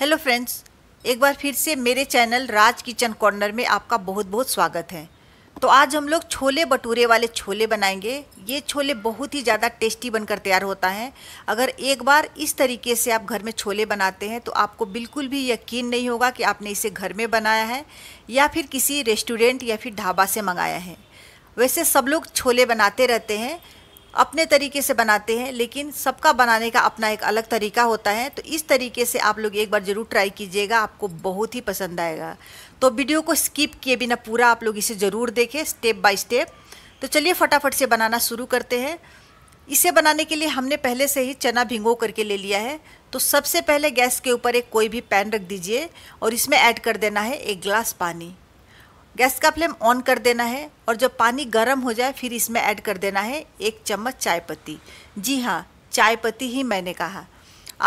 hello friends एक बार फिर से मेरे चैनल राज किचन कॉर्नर में आपका बहुत बहुत स्वागत है तो आज हम लोग छोले भटूरे वाले छोले बनाएंगे ये छोले बहुत ही ज़्यादा टेस्टी बनकर तैयार होता है अगर एक बार इस तरीके से आप घर में छोले बनाते हैं तो आपको बिल्कुल भी यकीन नहीं होगा कि आपने इसे घर में बनाया है या फिर किसी रेस्टोरेंट या फिर ढाबा से मंगाया है वैसे सब लोग छोले बनाते रहते हैं अपने तरीके से बनाते हैं लेकिन सबका बनाने का अपना एक अलग तरीका होता है तो इस तरीके से आप लोग एक बार ज़रूर ट्राई कीजिएगा आपको बहुत ही पसंद आएगा तो वीडियो को स्किप किए बिना पूरा आप लोग इसे ज़रूर देखें स्टेप बाय स्टेप तो चलिए फटाफट से बनाना शुरू करते हैं इसे बनाने के लिए हमने पहले से ही चना भिंगो करके ले लिया है तो सबसे पहले गैस के ऊपर एक कोई भी पैन रख दीजिए और इसमें ऐड कर देना है एक ग्लास पानी गैस का फ्लेम ऑन कर देना है और जब पानी गर्म हो जाए फिर इसमें ऐड कर देना है एक चम्मच चाय पत्ती जी हाँ चाय पत्ती ही मैंने कहा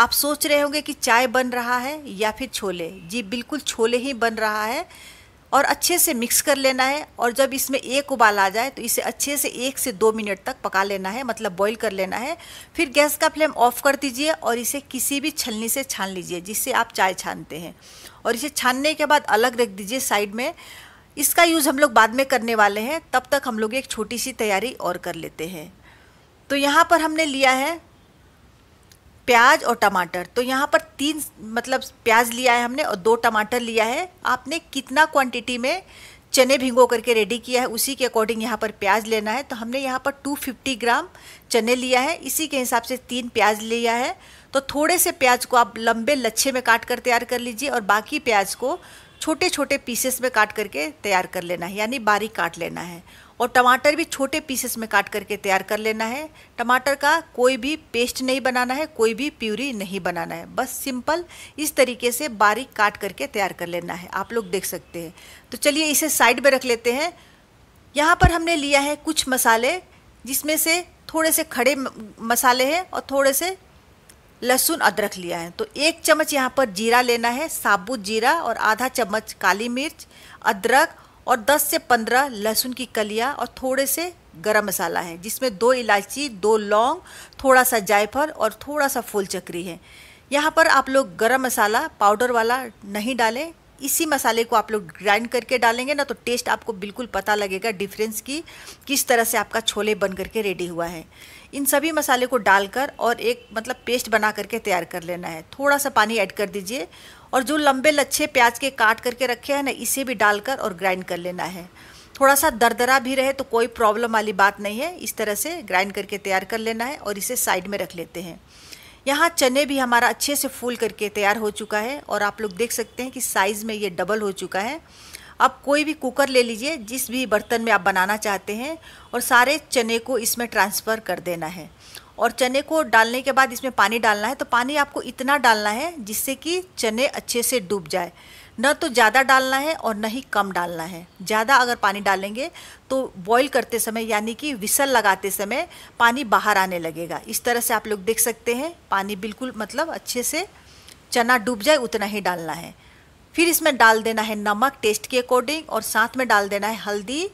आप सोच रहे होंगे कि चाय बन रहा है या फिर छोले जी बिल्कुल छोले ही बन रहा है और अच्छे से मिक्स कर लेना है और जब इसमें एक उबाल आ जाए तो इसे अच्छे से एक से दो मिनट तक पका लेना है मतलब बॉईल कर लेना है फिर गैस का फ्लेम ऑफ कर दीजिए और इसे किसी भी छलनी से छान लीजिए जिससे आप चाय छानते हैं और इसे छानने के बाद अलग रख दीजिए साइड में इसका यूज़ हम लोग बाद में करने वाले हैं तब तक हम लोग एक छोटी सी तैयारी और कर लेते हैं तो यहाँ पर हमने लिया है प्याज और टमाटर तो यहाँ पर तीन मतलब प्याज लिया है हमने और दो टमाटर लिया है आपने कितना क्वांटिटी में चने भिंगो करके रेडी किया है उसी के अकॉर्डिंग यहाँ पर प्याज लेना है तो हमने यहाँ पर 250 ग्राम चने लिया है इसी के हिसाब से तीन प्याज लिया है तो थोड़े से प्याज को आप लंबे लच्छे में काट कर तैयार कर लीजिए और बाकी प्याज को छोटे छोटे पीसेस में काट करके तैयार कर लेना है यानी बारीक काट लेना है और टमाटर भी छोटे पीसेस में काट करके तैयार कर लेना है टमाटर का कोई भी पेस्ट नहीं बनाना है कोई भी प्यूरी नहीं बनाना है बस सिंपल इस तरीके से बारीक काट करके तैयार कर लेना है आप लोग देख सकते हैं तो चलिए इसे साइड में रख लेते हैं यहाँ पर हमने लिया है कुछ मसाले जिसमें से थोड़े से खड़े मसाले हैं और थोड़े से लहसुन अदरक लिया है तो एक चम्मच यहाँ पर जीरा लेना है साबुत जीरा और आधा चम्मच काली मिर्च अदरक और 10 से 15 लहसुन की कलियाँ और थोड़े से गरम मसाला है जिसमें दो इलायची दो लौंग थोड़ा सा जायफल और थोड़ा सा फूल चक्री है यहाँ पर आप लोग गरम मसाला पाउडर वाला नहीं डालें इसी मसाले को आप लोग ग्राइंड करके डालेंगे ना तो टेस्ट आपको बिल्कुल पता लगेगा डिफरेंस की किस तरह से आपका छोले बन करके रेडी हुआ है इन सभी मसाले को डालकर और एक मतलब पेस्ट बना करके तैयार कर लेना है थोड़ा सा पानी ऐड कर दीजिए और जो लंबे लच्छे प्याज के काट करके रखे हैं ना इसे भी डालकर और ग्राइंड कर लेना है थोड़ा सा दरदरा भी रहे तो कोई प्रॉब्लम वाली बात नहीं है इस तरह से ग्राइंड करके तैयार कर लेना है और इसे साइड में रख लेते हैं यहाँ चने भी हमारा अच्छे से फूल करके तैयार हो चुका है और आप लोग देख सकते हैं कि साइज़ में ये डबल हो चुका है आप कोई भी कुकर ले लीजिए जिस भी बर्तन में आप बनाना चाहते हैं और सारे चने को इसमें ट्रांसफ़र कर देना है और चने को डालने के बाद इसमें पानी डालना है तो पानी आपको इतना डालना है जिससे कि चने अच्छे से डूब जाए न तो ज़्यादा डालना है और न ही कम डालना है ज़्यादा अगर पानी डालेंगे तो बॉईल करते समय यानी कि विसल लगाते समय पानी बाहर आने लगेगा इस तरह से आप लोग देख सकते हैं पानी बिल्कुल मतलब अच्छे से चना डूब जाए उतना ही डालना है फिर इसमें डाल देना है नमक टेस्ट के अकॉर्डिंग और साथ में डाल देना है हल्दी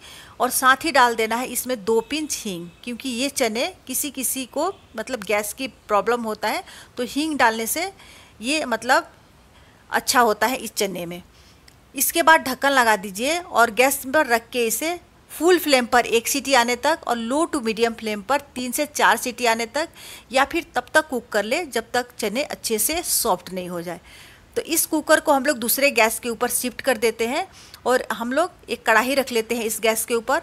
और साथ ही डाल देना है इसमें दो पिंच हींग क्योंकि ये चने किसी किसी को मतलब गैस की प्रॉब्लम होता है तो हींग डालने से ये मतलब अच्छा होता है इस चने में इसके बाद ढक्कन लगा दीजिए और गैस पर रख के इसे फुल फ्लेम पर एक सीटी आने तक और लो टू मीडियम फ्लेम पर तीन से चार सीटी आने तक या फिर तब तक कुक कर ले जब तक चने अच्छे से सॉफ्ट नहीं हो जाए तो इस कुकर को हम लोग दूसरे गैस के ऊपर शिफ्ट कर देते हैं और हम लोग एक कढ़ाई रख लेते हैं इस गैस के ऊपर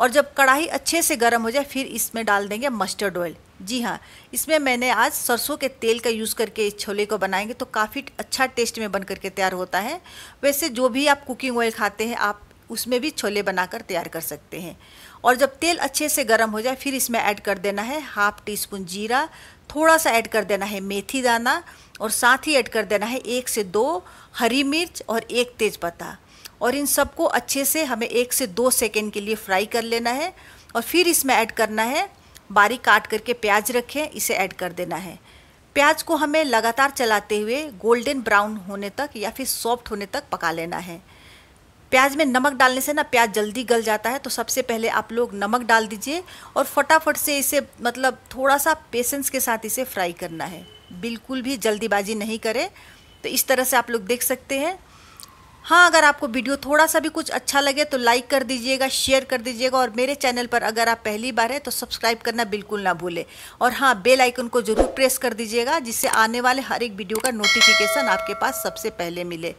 और जब कढ़ाई अच्छे से गर्म हो जाए फिर इसमें डाल देंगे मस्टर्ड ऑयल जी हाँ इसमें मैंने आज सरसों के तेल का यूज़ करके इस छोले को बनाएंगे तो काफ़ी अच्छा टेस्ट में बन करके तैयार होता है वैसे जो भी आप कुकिंग ऑयल खाते हैं आप उसमें भी छोले बनाकर तैयार कर सकते हैं और जब तेल अच्छे से गर्म हो जाए फिर इसमें ऐड कर देना है हाफ टी स्पून जीरा थोड़ा सा ऐड कर देना है मेथी दाना और साथ ही ऐड कर देना है एक से दो हरी मिर्च और एक तेज़पत्ता और इन सबको अच्छे से हमें एक से दो सेकेंड के लिए फ्राई कर लेना है और फिर इसमें ऐड करना है बारीक काट करके प्याज रखें इसे ऐड कर देना है प्याज को हमें लगातार चलाते हुए गोल्डन ब्राउन होने तक या फिर सॉफ्ट होने तक पका लेना है प्याज में नमक डालने से ना प्याज जल्दी गल जाता है तो सबसे पहले आप लोग नमक डाल दीजिए और फटाफट से इसे मतलब थोड़ा सा पेशेंस के साथ इसे फ्राई करना है बिल्कुल भी जल्दीबाजी नहीं करें तो इस तरह से आप लोग देख सकते हैं हाँ अगर आपको वीडियो थोड़ा सा भी कुछ अच्छा लगे तो लाइक कर दीजिएगा शेयर कर दीजिएगा और मेरे चैनल पर अगर आप पहली बार हैं तो सब्सक्राइब करना बिल्कुल ना भूलें और हाँ बेल आइकन को जरूर प्रेस कर दीजिएगा जिससे आने वाले हर एक वीडियो का नोटिफिकेशन आपके पास सबसे पहले मिले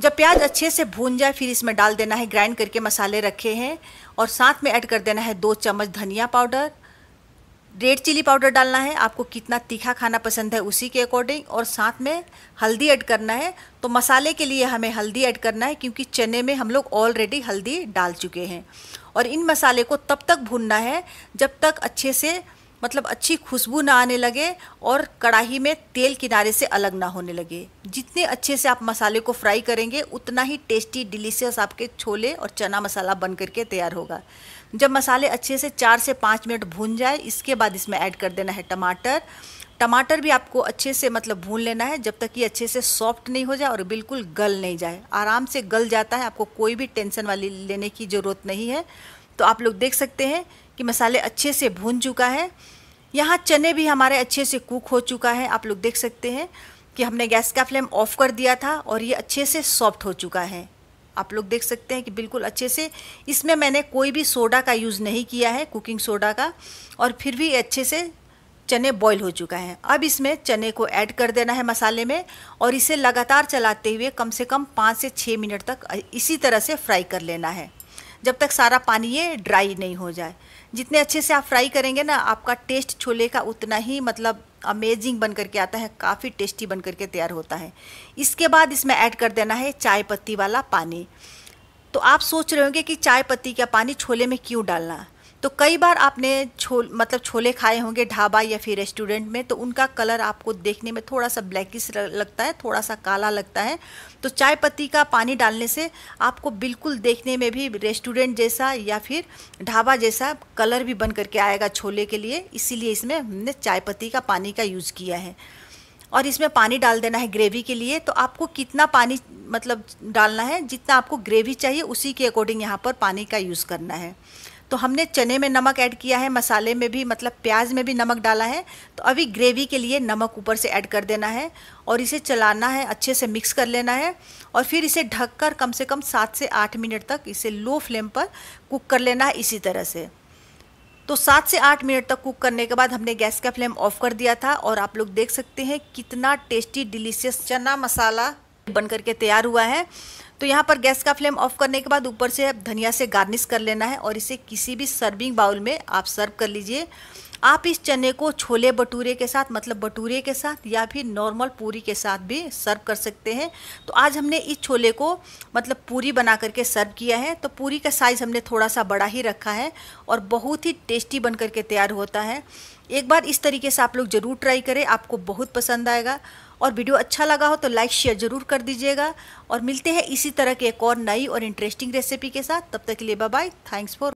जब प्याज अच्छे से भून जाए फिर इसमें डाल देना है ग्राइंड करके मसाले रखे हैं और साथ में ऐड कर देना है दो चम्मच धनिया पाउडर रेड चिली पाउडर डालना है आपको कितना तीखा खाना पसंद है उसी के अकॉर्डिंग और साथ में हल्दी ऐड करना है तो मसाले के लिए हमें हल्दी ऐड करना है क्योंकि चने में हम लोग ऑलरेडी हल्दी डाल चुके हैं और इन मसाले को तब तक भूनना है जब तक अच्छे से मतलब अच्छी खुशबू ना आने लगे और कढ़ाई में तेल किनारे से अलग ना होने लगे जितने अच्छे से आप मसाले को फ्राई करेंगे उतना ही टेस्टी डिलीशियस आपके छोले और चना मसाला बन करके तैयार होगा जब मसाले अच्छे से चार से पाँच मिनट भून जाए इसके बाद इसमें ऐड कर देना है टमाटर टमाटर भी आपको अच्छे से मतलब भून लेना है जब तक ये अच्छे से सॉफ्ट नहीं हो जाए और बिल्कुल गल नहीं जाए आराम से गल जाता है आपको कोई भी टेंशन वाली लेने की ज़रूरत नहीं है तो आप लोग देख सकते हैं कि मसाले अच्छे से भून चुका है यहाँ चने भी हमारे अच्छे से कुक हो चुका है आप लोग देख सकते हैं कि हमने गैस का फ्लेम ऑफ कर दिया था और ये अच्छे से सॉफ्ट हो चुका है आप लोग देख सकते हैं कि बिल्कुल अच्छे से इसमें मैंने कोई भी सोडा का यूज़ नहीं किया है कुकिंग सोडा का और फिर भी अच्छे से चने बॉईल हो चुका है अब इसमें चने को ऐड कर देना है मसाले में और इसे लगातार चलाते हुए कम से कम पाँच से छः मिनट तक इसी तरह से फ्राई कर लेना है जब तक सारा पानी ये ड्राई नहीं हो जाए जितने अच्छे से आप फ्राई करेंगे ना आपका टेस्ट छोले का उतना ही मतलब अमेजिंग बन करके आता है काफ़ी टेस्टी बन करके तैयार होता है इसके बाद इसमें ऐड कर देना है चाय पत्ती वाला पानी तो आप सोच रहे होंगे कि चाय पत्ती का पानी छोले में क्यों डालना तो कई बार आपने छोल मतलब छोले खाए होंगे ढाबा या फिर रेस्टोरेंट में तो उनका कलर आपको देखने में थोड़ा सा ब्लैकिश लगता है थोड़ा सा काला लगता है तो चाय पत्ती का पानी डालने से आपको बिल्कुल देखने में भी रेस्टोरेंट जैसा या फिर ढाबा जैसा कलर भी बन करके आएगा छोले के लिए इसीलिए इसमें हमने चाय पत्ती का पानी का यूज़ किया है और इसमें पानी डाल देना है ग्रेवी के लिए तो आपको कितना पानी मतलब डालना है जितना आपको ग्रेवी चाहिए उसी के अकॉर्डिंग यहाँ पर पानी का यूज़ करना है तो हमने चने में नमक ऐड किया है मसाले में भी मतलब प्याज में भी नमक डाला है तो अभी ग्रेवी के लिए नमक ऊपर से ऐड कर देना है और इसे चलाना है अच्छे से मिक्स कर लेना है और फिर इसे ढककर कम से कम सात से आठ मिनट तक इसे लो फ्लेम पर कुक कर लेना है इसी तरह से तो सात से आठ मिनट तक कुक करने के बाद हमने गैस का फ्लेम ऑफ कर दिया था और आप लोग देख सकते हैं कितना टेस्टी डिलीशियस चना मसाला बन करके तैयार हुआ है तो यहाँ पर गैस का फ्लेम ऑफ करने के बाद ऊपर से धनिया से गार्निश कर लेना है और इसे किसी भी सर्विंग बाउल में आप सर्व कर लीजिए आप इस चने को छोले भटूरे के साथ मतलब भटूरे के साथ या फिर नॉर्मल पूरी के साथ भी सर्व कर सकते हैं तो आज हमने इस छोले को मतलब पूरी बना करके सर्व किया है तो पूरी का साइज़ हमने थोड़ा सा बड़ा ही रखा है और बहुत ही टेस्टी बन करके तैयार होता है एक बार इस तरीके से आप लोग ज़रूर ट्राई करें आपको बहुत पसंद आएगा और वीडियो अच्छा लगा हो तो लाइक शेयर ज़रूर कर दीजिएगा और मिलते हैं इसी तरह के एक और नई और इंटरेस्टिंग रेसिपी के साथ तब तक के लिए बाय थैंक्स फॉर